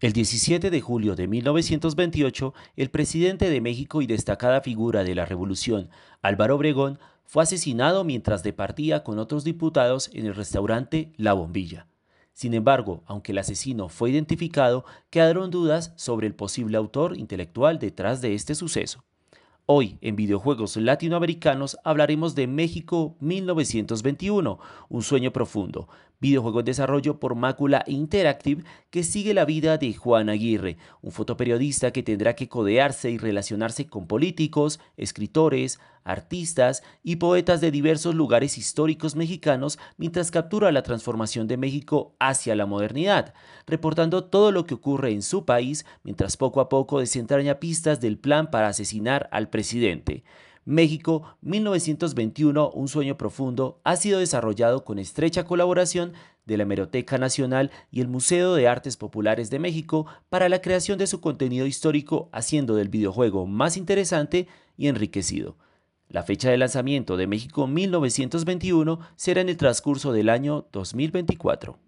El 17 de julio de 1928, el presidente de México y destacada figura de la Revolución, Álvaro Obregón, fue asesinado mientras departía con otros diputados en el restaurante La Bombilla. Sin embargo, aunque el asesino fue identificado, quedaron dudas sobre el posible autor intelectual detrás de este suceso. Hoy, en Videojuegos Latinoamericanos, hablaremos de México 1921, un sueño profundo, videojuego en desarrollo por Mácula Interactive que sigue la vida de Juan Aguirre, un fotoperiodista que tendrá que codearse y relacionarse con políticos, escritores, artistas y poetas de diversos lugares históricos mexicanos mientras captura la transformación de México hacia la modernidad, reportando todo lo que ocurre en su país mientras poco a poco desentraña pistas del plan para asesinar al presidente. México 1921, Un sueño profundo, ha sido desarrollado con estrecha colaboración de la Hemeroteca Nacional y el Museo de Artes Populares de México para la creación de su contenido histórico, haciendo del videojuego más interesante y enriquecido. La fecha de lanzamiento de México 1921 será en el transcurso del año 2024.